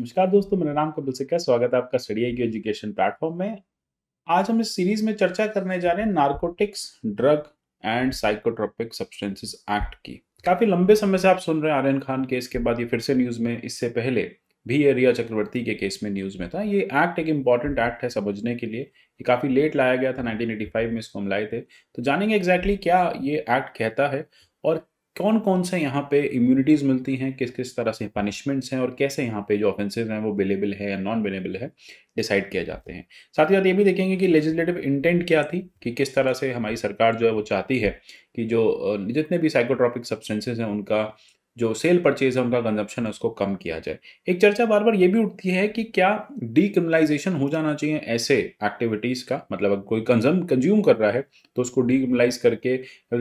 नमस्कार दोस्तों मेरा नाम कपिल सिक्का है स्वागत है आपका स्टडी की एजुकेशन प्लेटफॉर्म में आज हम इस सीरीज में चर्चा करने जा रहे हैं Narcotics Drug and Psychotropic Substances Act की काफी लंबे समय से आप सुन रहे हैं आर्यन खान केस के बाद ये फिर से न्यूज में इससे पहले भी रिया चक्रवर्ती के केस में न्यूज में था ये एक्ट एक इम्पॉर्टेंट एक्ट है समझने के लिए ये काफी लेट लाया गया था 1985 में इसको हम लाए थे तो जानेंगे एग्जैक्टली exactly क्या ये एक्ट कहता है और कौन कौन से यहाँ पे इम्यूनिटीज़ मिलती हैं किस किस तरह से पनिशमेंट्स हैं और कैसे यहाँ पे जो ऑफेंसेज हैं वो बिलेबल है या नॉन बिलेबल है डिसाइड किया जाते हैं साथ ही साथ ये भी देखेंगे कि लेजिस्लेटिव इंटेंट क्या थी कि किस तरह से हमारी सरकार जो है वो चाहती है कि जो जितने भी साइकोट्रॉपिक सब्सटेंसेज हैं उनका जो सेल परचेज है उनका कंजप्शन है उसको कम किया जाए एक चर्चा बार बार ये भी उठती है कि क्या डीक्रिमिनलाइजेशन हो जाना चाहिए ऐसे एक्टिविटीज़ का मतलब अगर कोई कंज्यूम कंज्यूम कर रहा है तो उसको डीक्रिमिनलाइज करके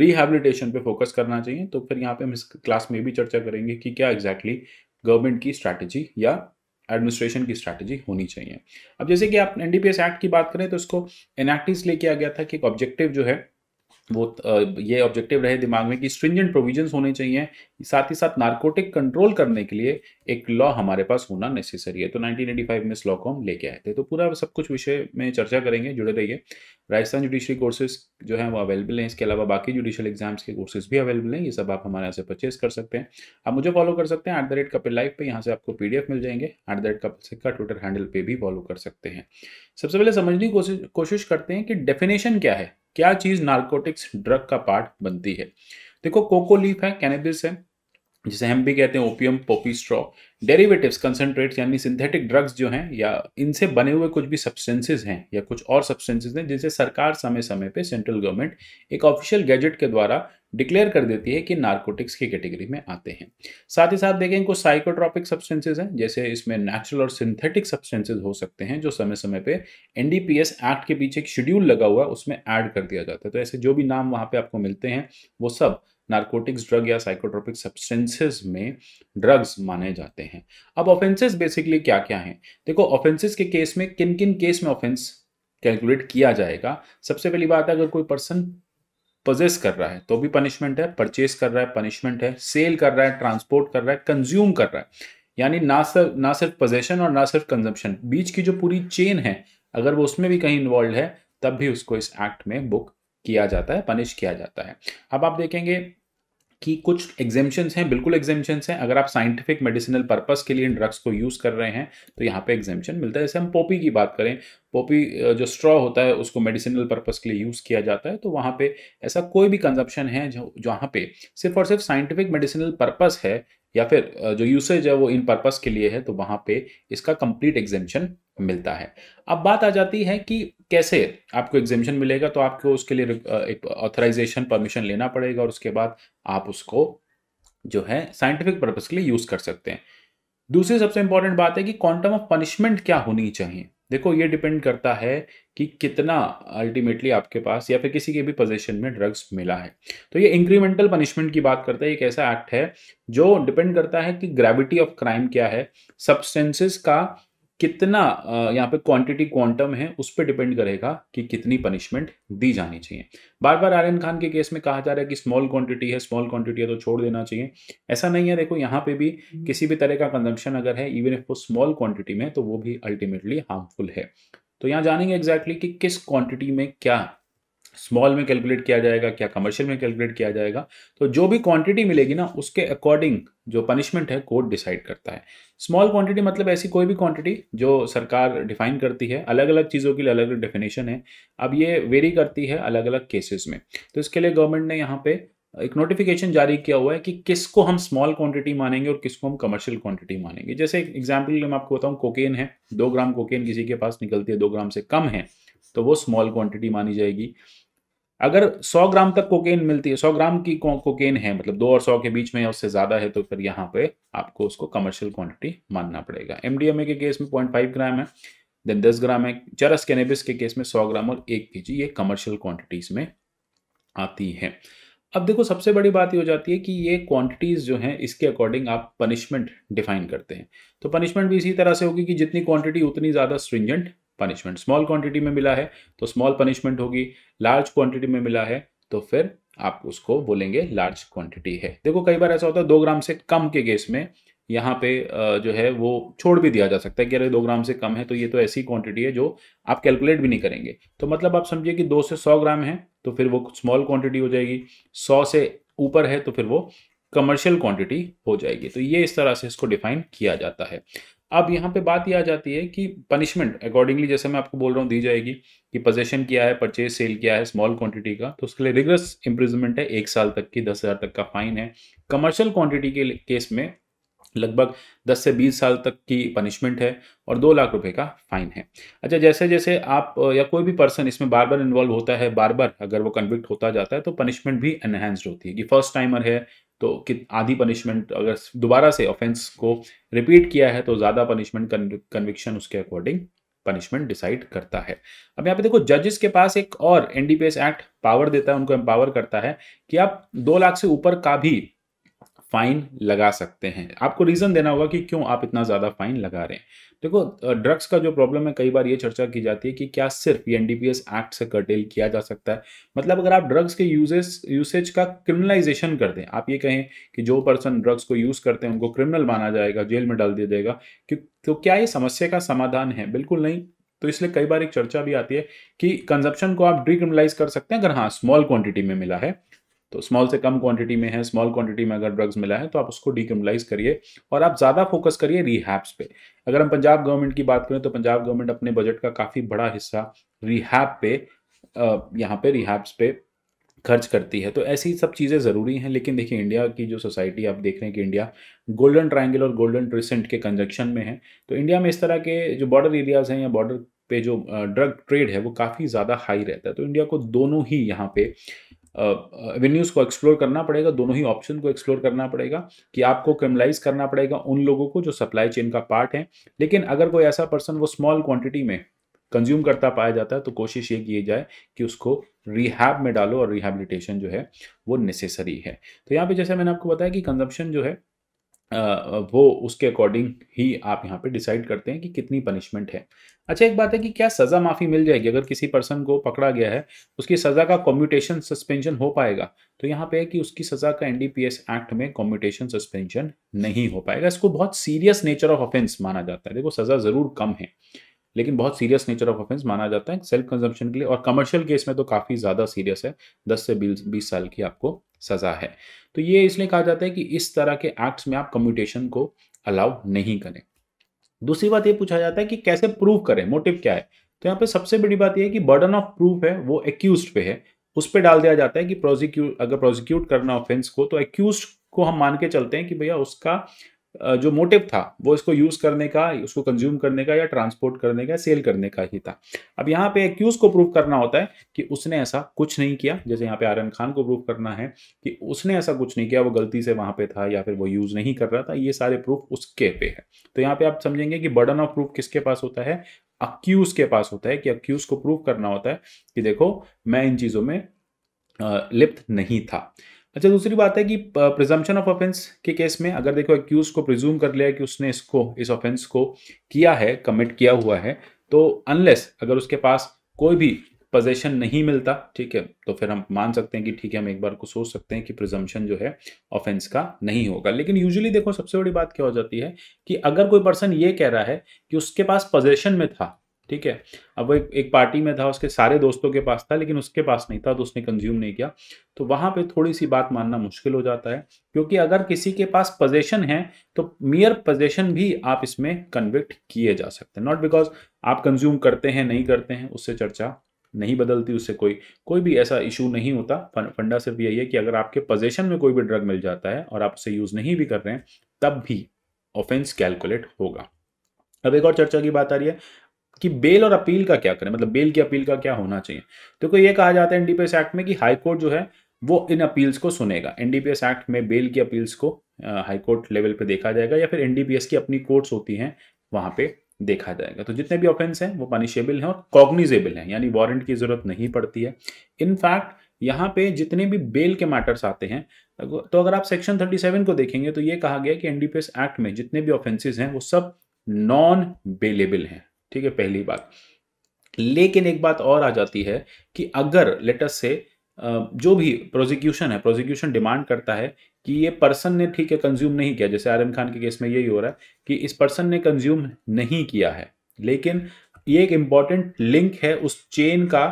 रिहेबिलिटेशन पे फोकस करना चाहिए तो फिर यहाँ पे हम इस क्लास में भी चर्चा करेंगे कि क्या एग्जैक्टली exactly गवर्नमेंट की स्ट्रैटेजी या एडमिनिस्ट्रेशन की स्ट्रैटेजी होनी चाहिए अब जैसे कि आप एनडीपीएस एक्ट की बात करें तो उसको एनएक्टिस लेके आ गया था कि एक ऑब्जेक्टिव जो है वो ये ऑब्जेक्टिव रहे दिमाग में कि स्ट्रिंजेंट प्रोविजंस होने चाहिए साथ ही साथ नार्कोटिक कंट्रोल करने के लिए एक लॉ हमारे पास होना नेसेसरी है तो 1985 में इस लॉ को हम लेके आए थे तो पूरा सब कुछ विषय में चर्चा करेंगे जुड़े रहिए राजस्थान जुडिशरी कोर्सेज जो है वो अवेलेबल हैं इसके अलावा बाकी जुडिशियल एग्जाम्स के कोर्सेज भी अवेलेबल हैं ये सब आप हमारे यहाँ से परचेज कर सकते हैं आप मुझे फॉलो कर सकते हैं एट द रेट कपिल पर यहाँ से आपको पी मिल जाएंगे एट द रेट कपिल का ट्विटर हैंडल पर भी फॉलो कर सकते हैं सबसे पहले समझने की कोशिश करते हैं कि डेफिनेशन क्या है क्या चीज़ नार्कोटिक्स ड्रग का पार्ट बनती है देखो कोको लीफ है कैनेबिस है जिसे हम भी कहते हैं opium poppy straw derivatives concentrates यानी सिंथेटिक ड्रग्स जो हैं या इनसे बने हुए कुछ भी सब्सटेंसेस हैं या कुछ और सब्सटेंसेस हैं जिनसे सरकार समय समय पे सेंट्रल गवर्नमेंट एक ऑफिशियल गैजेट के द्वारा डिक्लेयर कर देती है कि नार्कोटिक्स की कैटेगरी में आते हैं साथ ही साथ देखें कुछ साइकोट्रॉपिक सब्सटेंसेज हैं जैसे इसमें नेचुरल और सिंथेटिक सब्सटेंसेज हो सकते हैं जो समय समय पे एनडीपीएस एक्ट के पीछे एक शेड्यूल लगा हुआ है उसमें ऐड कर दिया जाता है तो ऐसे जो भी नाम वहाँ पे आपको मिलते हैं वो सब नार्कोटिक्स ड्रग या साइकोट्रॉपिक सब्सटेंसेज में ड्रग्स माने जाते हैं अब ऑफेंसेज बेसिकली क्या क्या हैं देखो ऑफेंसेज के केस में किन किन केस में ऑफेंस कैलकुलेट किया जाएगा सबसे पहली बात है अगर कोई पर्सन पोजेस कर रहा है तो भी पनिशमेंट है परचेस कर रहा है पनिशमेंट है सेल कर रहा है ट्रांसपोर्ट कर रहा है कंज्यूम कर रहा है यानी ना सिर्फ ना सिर्फ पोजेशन और ना सिर्फ कंजम्पशन बीच की जो पूरी चेन है अगर वो उसमें भी कहीं इन्वॉल्व है तब भी उसको इस एक्ट में बुक किया जाता है पनिश किया जाता है अब आप देखेंगे कि कुछ एग्जेम्पन्स हैं बिल्कुल एग्जेम्पन्स हैं अगर आप साइंटिफिक मेडिसिनल पर्पस के लिए इन ड्रग्स को यूज़ कर रहे हैं तो यहाँ पे एग्जेम्पन मिलता है जैसे हम पोपी की बात करें पोपी जो स्ट्रॉ होता है उसको मेडिसिनल पर्पस के लिए यूज़ किया जाता है तो वहाँ पे ऐसा कोई भी कंजप्शन है जो जहाँ पे सिर्फ और सिर्फ साइंटिफिक मेडिसिनल पर्पज है या फिर जो यूसेज है वो इन पर्पज के लिए है तो वहाँ पे इसका कंप्लीट एग्जेम्पन मिलता है अब बात आ जाती है कि कैसे आपको एग्जामिशन मिलेगा तो आपको उसके लिए एक ऑथराइजेशन परमिशन लेना पड़ेगा और उसके बाद आप उसको जो है साइंटिफिक पर्पज के लिए यूज कर सकते हैं दूसरी सबसे इंपॉर्टेंट बात है कि क्वांटम ऑफ पनिशमेंट क्या होनी चाहिए देखो ये डिपेंड करता है कि कितना अल्टीमेटली आपके पास या फिर किसी के भी पोजीशन में ड्रग्स मिला है तो ये इंक्रीमेंटल पनिशमेंट की बात करता है एक ऐसा एक्ट है जो डिपेंड करता है कि ग्रेविटी ऑफ क्राइम क्या है सब्सटेंसेस का कितना यहाँ पे क्वांटिटी क्वांटम है उस पर डिपेंड करेगा कि कितनी पनिशमेंट दी जानी चाहिए बार बार आर्यन खान के केस में कहा जा रहा है कि स्मॉल क्वांटिटी है स्मॉल क्वांटिटी है तो छोड़ देना चाहिए ऐसा नहीं है देखो यहाँ पे भी हम्म। किसी भी तरह का कंजम्पशन अगर है इवन इफ वो स्मॉल क्वांटिटी में तो वो भी अल्टीमेटली हार्मफुल है तो यहाँ जानेंगे एग्जैक्टली exactly कि किस क्वांटिटी में क्या स्मॉल में कैलकुलेट किया जाएगा क्या कमर्शियल में कैलकुलेट किया जाएगा तो जो भी क्वांटिटी मिलेगी ना उसके अकॉर्डिंग जो पनिशमेंट है कोर्ट डिसाइड करता है स्मॉल क्वांटिटी मतलब ऐसी कोई भी क्वांटिटी जो सरकार डिफाइन करती है अलग अलग चीज़ों के लिए अलग अलग डेफिनेशन है अब ये वेरी करती है अलग अलग केसेस में तो इसके लिए गवर्नमेंट ने यहाँ पे एक नोटिफिकेशन जारी किया हुआ है कि किसको हम स्मॉल क्वांटिटी मानेंगे और किसको हम कमर्शियल क्वांटिटी मानेंगे जैसे एक एग्जाम्पल मैं आपको बताऊँ कोकेन है दो ग्राम कोकेन किसी के पास निकलती है दो ग्राम से कम है तो वो स्मॉल क्वांटिटी मानी जाएगी अगर 100 ग्राम तक कोकेन मिलती है 100 ग्राम की को, कोकेन है मतलब दो और सौ के बीच में उससे ज़्यादा है तो फिर यहाँ पे आपको उसको कमर्शियल क्वांटिटी मानना पड़ेगा एमडीएमए के केस में 0.5 ग्राम है देन 10 ग्राम है चरस कैनेबिस के केस में 100 ग्राम और एक के ये कमर्शियल क्वांटिटीज़ में आती है अब देखो सबसे बड़ी बात ये हो जाती है कि ये क्वांटिटीज़ जो हैं इसके अकॉर्डिंग आप पनिशमेंट डिफाइन करते हैं तो पनिशमेंट भी इसी तरह से होगी कि जितनी क्वांटिटी उतनी ज़्यादा स्ट्रिंजेंट पनिशमेंट स्मॉल क्वांटिटी में मिला है तो स्मॉल पनिशमेंट होगी लार्ज क्वांटिटी में मिला है तो फिर आप उसको बोलेंगे लार्ज क्वांटिटी है देखो कई बार ऐसा होता है दो ग्राम से कम के केस में यहाँ पे जो है वो छोड़ भी दिया जा सकता है कि अरे दो ग्राम से कम है तो ये तो ऐसी क्वांटिटी है जो आप कैलकुलेट भी नहीं करेंगे तो मतलब आप समझिए कि दो से सौ ग्राम है तो फिर वो स्मॉल क्वांटिटी हो जाएगी सौ से ऊपर है तो फिर वो कमर्शियल क्वांटिटी हो जाएगी तो ये इस तरह से इसको डिफाइन किया जाता है अब यहाँ पे बात यह आ जाती है कि पनिशमेंट अकॉर्डिंगली जैसे मैं आपको बोल रहा हूँ दी जाएगी कि पोजेशन किया है परचेज सेल किया है स्मॉल क्वांटिटी का तो उसके लिए रिग्रस इम्प्रिजमेंट है एक साल तक की दस हज़ार तक का फाइन है कमर्शियल क्वांटिटी के केस में लगभग 10 से 20 साल तक की पनिशमेंट है और दो लाख रुपए का फाइन है अच्छा जैसे जैसे आप या कोई भी पर्सन इसमें बार बार इन्वॉल्व होता है बार बार अगर वो कन्विक्ट होता जाता है तो पनिशमेंट भी एनहेंस्ड होती है कि फर्स्ट टाइमर है तो आधी पनिशमेंट अगर दोबारा से ऑफेंस को रिपीट किया है तो ज़्यादा पनिशमेंट कन्विक्शन उसके अकॉर्डिंग पनिशमेंट डिसाइड करता है अब यहाँ पे देखो जजेस के पास एक और एनडीपीएस एक्ट पावर देता है उनको एम्पावर करता है कि आप दो लाख से ऊपर का भी फाइन लगा सकते हैं आपको रीज़न देना होगा कि क्यों आप इतना ज़्यादा फाइन लगा रहे हैं देखो ड्रग्स का जो प्रॉब्लम है कई बार ये चर्चा की जाती है कि क्या सिर्फ ये एनडीपीएस एक्ट से कर्टेल किया जा सकता है मतलब अगर आप ड्रग्स के यूजेस यूसेज का क्रिमिनलाइजेशन कर दें आप ये कहें कि जो पर्सन ड्रग्स को यूज़ करते हैं उनको क्रिमिनल माना जाएगा जेल में डाल दिया जाएगा तो क्या ये समस्या का समाधान है बिल्कुल नहीं तो इसलिए कई बार एक चर्चा भी आती है कि कंजप्शन को आप डिक्रिमिनलाइज कर सकते हैं अगर हाँ स्मॉल क्वांटिटी में मिला है तो स्मॉल से कम क्वांटिटी में है स्मॉल क्वांटिटी में अगर ड्रग्स मिला है तो आप उसको डिक्रिमिनलाइज करिए और आप ज़्यादा फोकस करिए रिहैप्स पे अगर हम पंजाब गवर्नमेंट की बात करें तो पंजाब गवर्नमेंट अपने बजट का काफ़ी बड़ा हिस्सा रिहैप पे यहाँ पे रिहैप्स पे खर्च करती है तो ऐसी सब चीज़ें ज़रूरी हैं लेकिन देखिए इंडिया की जो सोसाइटी आप देख रहे हैं कि इंडिया गोल्डन ट्रायंगल और गोल्डन ट्रिसेंट के कंजक्शन में है तो इंडिया में इस तरह के जो बॉर्डर एरियाज़ हैं या बॉर्डर पे जो ड्रग ट्रेड है वो काफ़ी ज़्यादा हाई रहता है तो इंडिया को दोनों ही यहाँ पे एवेन्यूज़ को एक्सप्लोर करना पड़ेगा दोनों ही ऑप्शन को एक्सप्लोर करना पड़ेगा कि आपको क्रिमिलाइज़ करना पड़ेगा उन लोगों को जो सप्लाई चेन का पार्ट है लेकिन अगर कोई ऐसा पर्सन वो स्मॉल क्वांटिटी में कंज्यूम करता पाया जाता है तो कोशिश ये की जाए कि उसको रिहैब में डालो और रिहेबिलिटेशन जो है वो नेसेसरी है तो यहाँ पे जैसे मैंने आपको बताया कि कंजम्पशन जो है वो उसके अकॉर्डिंग ही आप यहाँ पे डिसाइड करते हैं कि कितनी पनिशमेंट है अच्छा एक बात है कि क्या सज़ा माफ़ी मिल जाएगी अगर किसी पर्सन को पकड़ा गया है उसकी सज़ा का कॉम्यूटेशन सस्पेंशन हो पाएगा तो यहाँ पे है कि उसकी सज़ा का एनडीपीएस एक्ट में कॉम्यूटेशन सस्पेंशन नहीं हो पाएगा इसको बहुत सीरियस नेचर ऑफ ऑफेंस माना जाता है देखो सज़ा ज़रूर कम है लेकिन बहुत सीरियस नेचर ऑफ ऑफेंस माना जाता है सेल्फ कंजम्पशन के लिए और कमर्शियल केस में तो काफ़ी ज़्यादा सीरियस है दस से बीस साल की आपको सज़ा है तो ये इसलिए कहा जाता है कि इस तरह के एक्ट्स में आप कम्यूटेशन को अलाउ नहीं करें दूसरी बात ये पूछा जाता है कि कैसे प्रूव करें मोटिव क्या है तो यहाँ पे सबसे बड़ी बात यह है कि बर्डन ऑफ प्रूफ है वो एक्यूज पे है उस पर डाल दिया जाता है कि प्रोजिक्यूट अगर प्रोजिक्यूट करना ऑफेंस को तो एक्यूज को हम मान के चलते हैं कि भैया उसका जो मोटिव था वो इसको यूज़ करने का उसको कंज्यूम करने का या ट्रांसपोर्ट करने का सेल करने का ही था अब यहाँ पे एक्यूज़ को प्रूफ करना होता है कि उसने ऐसा कुछ नहीं किया जैसे यहाँ पे आर्यन खान को प्रूफ करना है कि उसने ऐसा कुछ नहीं किया वो गलती से वहां पे था या फिर वो यूज़ नहीं कर रहा था ये सारे प्रूफ उसके पे है तो यहाँ पे आप समझेंगे कि बर्डन ऑफ प्रूफ किसके पास होता है अक्यूज़ के पास होता है कि अक्यूज़ को प्रूफ करना होता है कि देखो मैं इन चीज़ों में लिप्त नहीं था अच्छा दूसरी बात है कि प्रिजम्पन ऑफ ऑफेंस के केस में अगर देखो एक्यूज को प्रिज्यूम कर लिया कि उसने इसको इस ऑफेंस को किया है कमिट किया हुआ है तो अनलेस अगर उसके पास कोई भी पोजेशन नहीं मिलता ठीक है तो फिर हम मान सकते हैं कि ठीक है हम एक बार को सोच सकते हैं कि प्रिजम्पन जो है ऑफेंस का नहीं होगा लेकिन यूजुअली देखो सबसे बड़ी बात क्या हो जाती है कि अगर कोई पर्सन ये कह रहा है कि उसके पास पोजेशन में था ठीक है अब वो एक एक पार्टी में था उसके सारे दोस्तों के पास था लेकिन उसके पास नहीं था तो उसने कंज्यूम नहीं किया तो वहाँ पे थोड़ी सी बात मानना मुश्किल हो जाता है क्योंकि अगर किसी के पास पोजेशन है तो मियर पोजेशन भी आप इसमें कन्विक्ट किए जा सकते हैं नॉट बिकॉज आप कंज्यूम करते हैं नहीं करते हैं उससे चर्चा नहीं बदलती उससे कोई कोई भी ऐसा इशू नहीं होता फंडा सिर्फ यही है कि अगर आपके पोजेशन में कोई भी ड्रग मिल जाता है और आप उसे यूज़ नहीं भी कर रहे हैं तब भी ऑफेंस कैलकुलेट होगा अब एक और चर्चा की बात आ रही है कि बेल और अपील का क्या करें मतलब बेल की अपील का क्या होना चाहिए देखो तो ये कहा जाता है एनडीपीएस एक्ट में कि हाईकोर्ट जो है वो इन अपील्स को सुनेगा एनडीपीएस एक्ट में बेल की अपील्स को हाईकोर्ट लेवल पर देखा जाएगा या फिर एनडीपीएस की अपनी कोर्ट्स होती हैं वहां पर देखा जाएगा तो जितने भी ऑफेंस हैं वो पनिशेबल हैं और कॉग्निजेबल हैं यानी वारंट की ज़रूरत नहीं पड़ती है इनफैक्ट यहाँ पे जितने भी बेल के मैटर्स आते हैं तो अगर आप सेक्शन 37 को देखेंगे तो ये कहा गया कि एनडीपीएस एक्ट में जितने भी ऑफेंसेस हैं वो सब नॉन बेलेबल हैं ठीक है पहली बात लेकिन एक बात और आ जाती है कि अगर लेटस से जो भी प्रोजिक्यूशन है प्रोजिक्यूशन डिमांड करता है कि ये पर्सन ने ठीक है कंज्यूम नहीं किया जैसे आर खान के केस में यही हो रहा है कि इस पर्सन ने कंज्यूम नहीं किया है लेकिन ये एक इम्पॉर्टेंट लिंक है उस चेन का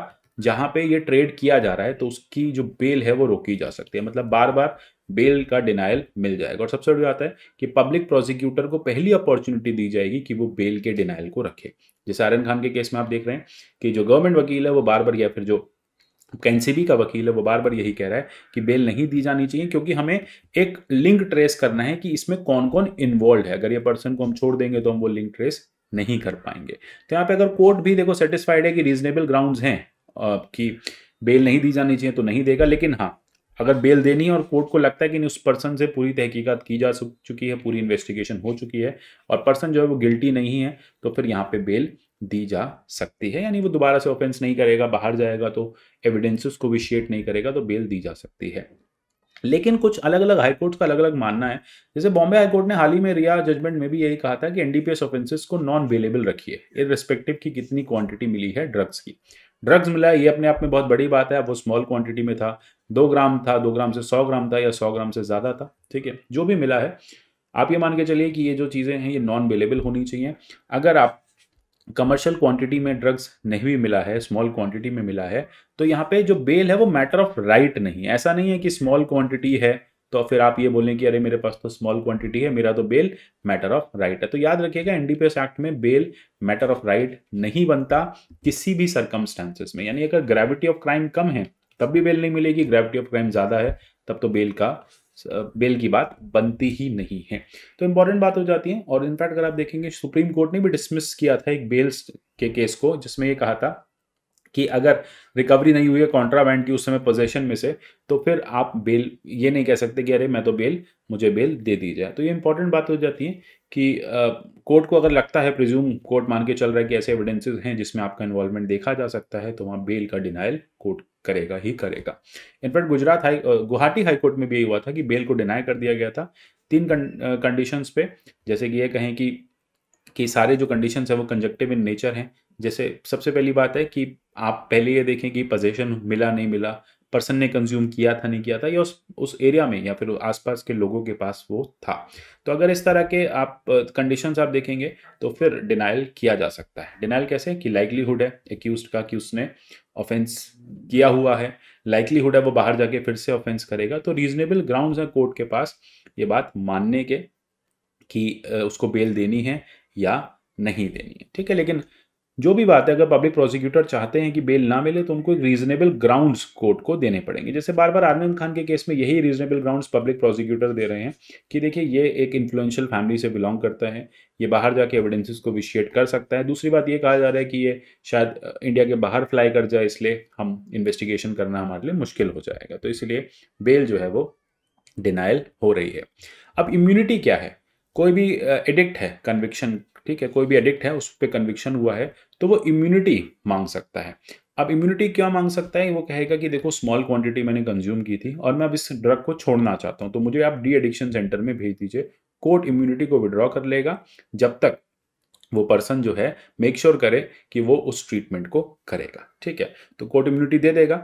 जहां पे ये ट्रेड किया जा रहा है तो उसकी जो बेल है वो रोकी जा सकती है मतलब बार बार बेल का डिनायल मिल जाएगा और सबसे बड़ी बात है कि पब्लिक प्रोसिक्यूटर को पहली अपॉर्चुनिटी दी जाएगी कि वो बेल के डिनायल को रखे जैसे आर्यन खान के केस में आप देख रहे हैं कि जो गवर्नमेंट वकील है वो बार बार या फिर जो कैंसिबी का वकील है वो बार बार यही कह रहा है कि बेल नहीं दी जानी चाहिए क्योंकि हमें एक लिंक ट्रेस करना है कि इसमें कौन कौन इन्वॉल्व है अगर ये पर्सन को हम छोड़ देंगे तो हम वो लिंक ट्रेस नहीं कर पाएंगे तो यहाँ पे अगर कोर्ट भी देखो सेटिस्फाइड है कि रीजनेबल ग्राउंड्स हैं कि बेल नहीं दी जानी चाहिए तो नहीं देगा लेकिन हाँ अगर बेल देनी है और कोर्ट को लगता है कि नहीं उस पर्सन से पूरी तहकीकात की जा चुकी है पूरी इन्वेस्टिगेशन हो चुकी है और पर्सन जो है वो गिल्टी नहीं है तो फिर यहाँ पे बेल दी जा सकती है यानी वो दोबारा से ऑफेंस नहीं करेगा बाहर जाएगा तो एविडेंसेस को भी शेट नहीं करेगा तो बेल दी जा सकती है लेकिन कुछ अलग अलग हाईकोर्ट का अलग अलग मानना है जैसे बॉम्बे हाईकोर्ट ने हाल ही में रिया जजमेंट में भी यही कहा था कि एनडीपीएस ऑफेंसेस को नॉन अवेलेबल रखिए रेस्पेक्टिव की कितनी क्वांटिटी मिली है ड्रग्स की ड्रग्स मिला ये अपने आप में बहुत बड़ी बात है वो स्मॉल क्वांटिटी में था दो ग्राम था दो ग्राम से सौ ग्राम था या सौ ग्राम से ज़्यादा था ठीक है जो भी मिला है आप ये मान के चलिए कि ये जो चीज़ें हैं ये नॉन अवेलेबल होनी चाहिए अगर आप कमर्शियल क्वांटिटी में ड्रग्स नहीं भी मिला है स्मॉल क्वांटिटी में मिला है तो यहाँ पे जो बेल है वो मैटर ऑफ राइट नहीं है ऐसा नहीं है कि स्मॉल क्वांटिटी है तो फिर आप ये बोलें कि अरे मेरे पास तो स्मॉल क्वांटिटी है मेरा तो बेल मैटर ऑफ राइट है तो याद रखिएगा एनडीपीएस एक्ट में बेल मैटर ऑफ राइट नहीं बनता किसी भी सर्कमस्टांसिस में यानी अगर ग्रेविटी ऑफ क्राइम कम है तब भी बेल नहीं मिलेगी ग्रेविटी ऑफ क्राइम ज़्यादा है तब तो बेल का बेल की बात बनती ही नहीं है तो इंपॉर्टेंट बात हो जाती है और इनफैक्ट अगर आप देखेंगे सुप्रीम कोर्ट ने भी डिसमिस किया था एक बेल्स के केस को जिसमें ये कहा था कि अगर रिकवरी नहीं हुई है कॉन्ट्राबैंड की उस समय पोजेशन में से तो फिर आप बेल ये नहीं कह सकते कि अरे मैं तो बेल मुझे बेल दे दी जाए तो ये इंपॉर्टेंट बात हो जाती है कि कोर्ट को अगर लगता है प्रिज्यूम कोर्ट मान के चल रहा है कि ऐसे एविडेंसेज हैं जिसमें आपका इन्वॉल्वमेंट देखा जा सकता है तो वहाँ बेल का डिनाइल कोर्ट करेगा ही करेगा in fact Gujarat high Guwahati high court में भी यही हुआ था कि बेल को डिनाई कर दिया गया था तीन कंडीशंस पे जैसे कि ये कहें कि कि सारे जो कंडीशन है वो कंजक्टिव इन नेचर हैं जैसे सबसे पहली बात है कि आप पहले ये देखें कि पोजेशन मिला नहीं मिला पर्सन ने कंज्यूम किया था नहीं किया था या उस उस एरिया में या फिर आसपास के लोगों के पास वो था तो अगर इस तरह के आप कंडीशन आप देखेंगे तो फिर डिनाइल किया जा सकता है डिनाइल कैसे कि लाइकलीहुड है एक्यूज का कि उसने ऑफेंस किया हुआ है लाइकलीहुड है वो बाहर जाके फिर से ऑफेंस करेगा तो रीजनेबल ग्राउंड है कोर्ट के पास ये बात मानने के कि उसको बेल देनी है या नहीं देनी है ठीक है लेकिन जो भी बात है अगर पब्लिक प्रोसिक्यूटर चाहते हैं कि बेल ना मिले तो उनको एक रीजनेबल ग्राउंड्स कोर्ट को देने पड़ेंगे जैसे बार बार आनंद खान के केस में यही रीजनेबल ग्राउंड्स पब्लिक प्रोसिक्यूटर दे रहे हैं कि देखिए ये एक इन्फ्लुएंशियल फैमिली से बिलोंग करता है ये बाहर जाके एविडेंसेस को विशिएट कर सकता है दूसरी बात ये कहा जा रहा है कि ये शायद इंडिया के बाहर फ्लाई कर जाए इसलिए हम इन्वेस्टिगेशन करना हमारे लिए मुश्किल हो जाएगा तो इसलिए बेल जो है वो डिनाइल हो रही है अब इम्यूनिटी क्या है कोई भी एडिक्ट है कन्विक्शन ठीक है कोई भी एडिक्ट है उस पर कन्विक्शन हुआ है तो वो इम्यूनिटी मांग सकता है अब इम्यूनिटी क्या मांग सकता है वो कहेगा कि देखो स्मॉल क्वांटिटी मैंने कंज्यूम की थी और मैं अब इस ड्रग को छोड़ना चाहता हूँ तो मुझे आप डी एडिक्शन सेंटर में भेज दीजिए कोर्ट इम्यूनिटी को विड्रॉ कर लेगा जब तक वो पर्सन जो है मेक श्योर sure करे कि वो उस ट्रीटमेंट को करेगा ठीक है तो कोर्ट इम्यूनिटी दे देगा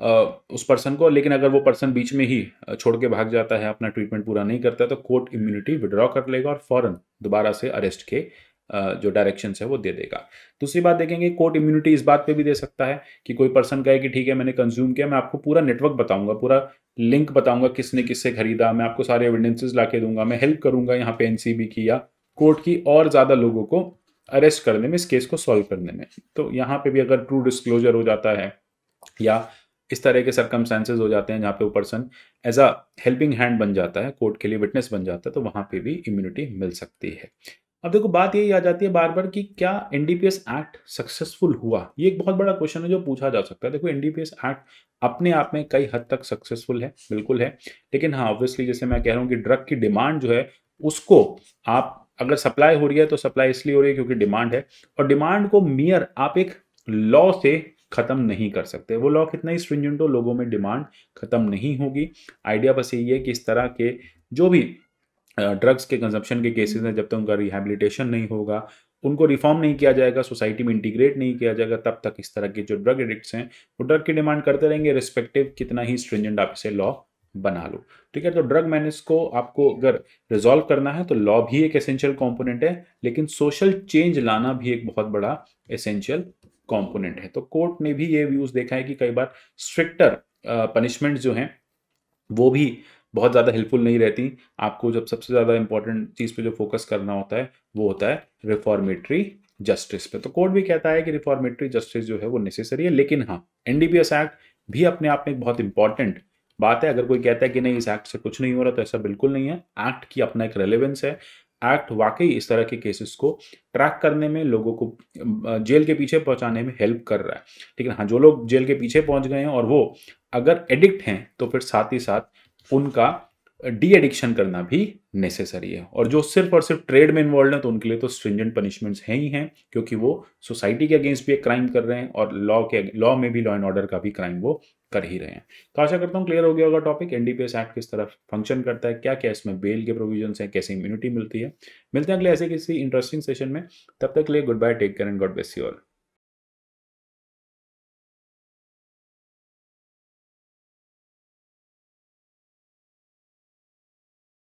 उस पर्सन को लेकिन अगर वो पर्सन बीच में ही छोड़ के भाग जाता है अपना ट्रीटमेंट पूरा नहीं करता तो कोर्ट इम्यूनिटी विड्रॉ कर लेगा और फौरन दोबारा से अरेस्ट के जो डायरेक्शंस है वो दे देगा दूसरी बात देखेंगे कोर्ट इम्यूनिटी इस बात पे भी दे सकता है कि कोई पर्सन कहे कि ठीक है मैंने कंज्यूम किया मैं आपको पूरा नेटवर्क बताऊंगा पूरा लिंक बताऊंगा किसने किससे खरीदा मैं आपको सारे एविडेंसेस ला के दूंगा मैं हेल्प करूंगा यहाँ पे एनसीबी की या कोर्ट की और ज़्यादा लोगों को अरेस्ट करने में इस केस को सॉल्व करने में तो यहाँ पे भी अगर ट्रू डिस्क्लोजर हो जाता है या इस तरह के सर्कमस्टेंसेज हो जाते हैं जहाँ पे वो person as a helping hand बन जाता है कोर्ट के लिए विटनेस बन जाता है तो वहाँ पे भी इम्यूनिटी मिल सकती है अब देखो बात यही आ जाती है बार बार कि क्या एनडीपीएस एक्ट सक्सेसफुल हुआ ये एक बहुत बड़ा क्वेश्चन है जो पूछा जा सकता है देखो एनडीपीएस एक्ट अपने आप में कई हद तक सक्सेसफुल है बिल्कुल है लेकिन हाँ ऑब्वियसली जैसे मैं कह रहा हूँ कि ड्रग की डिमांड जो है उसको आप अगर सप्लाई हो रही है तो सप्लाई इसलिए हो रही है क्योंकि डिमांड है और डिमांड को मियर आप एक लॉ से ख़त्म नहीं कर सकते वो लॉ कितना ही स्ट्रिंजेंट हो लोगों में डिमांड ख़त्म नहीं होगी आइडिया बस यही है कि इस तरह के जो भी ड्रग्स के कंजप्शन के केसेस हैं जब तक उनका रिहेबिलिटेशन नहीं होगा उनको रिफॉर्म नहीं किया जाएगा सोसाइटी में इंटीग्रेट नहीं किया जाएगा तब तक इस तरह के जो ड्रग एडिक्ट्स हैं वो ड्रग की डिमांड करते रहेंगे रिस्पेक्टिव कितना ही स्ट्रिंजेंट आप इसे लॉ बना लो ठीक है तो ड्रग मैनेज को आपको अगर रिजॉल्व करना है तो लॉ भी एक एसेंशियल कंपोनेंट है लेकिन सोशल चेंज लाना भी एक बहुत बड़ा एसेंशियल कॉम्पोनेंट है तो कोर्ट ने भी ये व्यूज देखा है कि कई बार स्ट्रिक्टर पनिशमेंट जो हैं वो भी बहुत ज़्यादा हेल्पफुल नहीं रहती आपको जब सबसे ज़्यादा इंपॉर्टेंट चीज़ पे जो फोकस करना होता है वो होता है रिफॉर्मेटरी जस्टिस पे तो कोर्ट भी कहता है कि रिफॉर्मेटरी जस्टिस जो है वो नेसेसरी है लेकिन हाँ एनडीपीएस एक्ट भी अपने आप में बहुत इंपॉर्टेंट बात है अगर कोई कहता है कि नहीं इस एक्ट से कुछ नहीं हो रहा तो ऐसा बिल्कुल नहीं है एक्ट की अपना एक रेलिवेंस है एक्ट वाकई इस तरह के केसेस को ट्रैक करने में लोगों को जेल के पीछे पहुंचाने में हेल्प कर रहा है ठीक है हाँ जो लोग जेल के पीछे पहुंच गए हैं और वो अगर एडिक्ट हैं तो फिर साथ ही साथ उनका डी एडिक्शन करना भी नेसेसरी है और जो सिर्फ और सिर्फ ट्रेड में इन्वॉल्व है तो उनके लिए तो स्ट्रिंजेंट पनिशमेंट्स हैं ही हैं क्योंकि वो सोसाइटी के अगेंस्ट भी एक क्राइम कर रहे हैं और लॉ के लॉ में भी लॉ एंड ऑर्डर का भी क्राइम वो कर ही रहे हैं तो आशा करता हूँ क्लियर हो गया होगा टॉपिक एनडीपीएस एक्ट किस तरह फंक्शन करता है क्या क्या इसमें बेल के प्रोविजन हैं कैसे इम्यूनिटी मिलती है मिलते हैं अगले ऐसे किसी इंटरेस्टिंग सेशन में तब तक लिए good bye take care and God bless you all